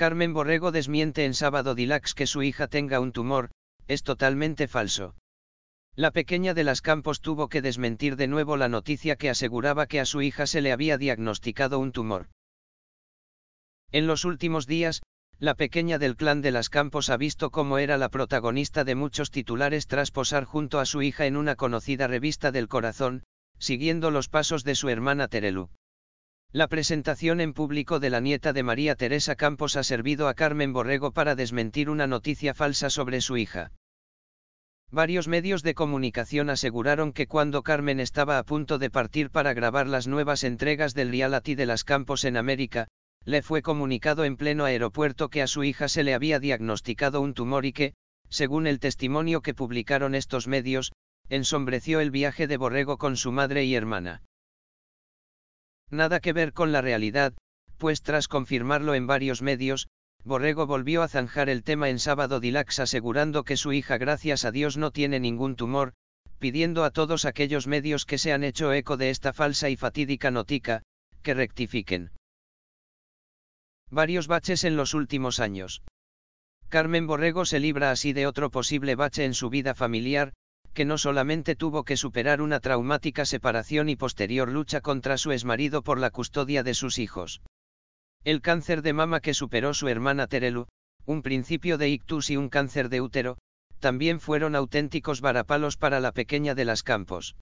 Carmen Borrego desmiente en Sábado Dilax que su hija tenga un tumor, es totalmente falso. La pequeña de las Campos tuvo que desmentir de nuevo la noticia que aseguraba que a su hija se le había diagnosticado un tumor. En los últimos días, la pequeña del clan de las Campos ha visto cómo era la protagonista de muchos titulares tras posar junto a su hija en una conocida revista del corazón, siguiendo los pasos de su hermana Terelu. La presentación en público de la nieta de María Teresa Campos ha servido a Carmen Borrego para desmentir una noticia falsa sobre su hija. Varios medios de comunicación aseguraron que cuando Carmen estaba a punto de partir para grabar las nuevas entregas del reality de las Campos en América, le fue comunicado en pleno aeropuerto que a su hija se le había diagnosticado un tumor y que, según el testimonio que publicaron estos medios, ensombreció el viaje de Borrego con su madre y hermana. Nada que ver con la realidad, pues tras confirmarlo en varios medios, Borrego volvió a zanjar el tema en sábado Dilax asegurando que su hija gracias a Dios no tiene ningún tumor, pidiendo a todos aquellos medios que se han hecho eco de esta falsa y fatídica notica, que rectifiquen. Varios baches en los últimos años. Carmen Borrego se libra así de otro posible bache en su vida familiar, que no solamente tuvo que superar una traumática separación y posterior lucha contra su exmarido por la custodia de sus hijos. El cáncer de mama que superó su hermana Terelu, un principio de ictus y un cáncer de útero, también fueron auténticos varapalos para la pequeña de las campos.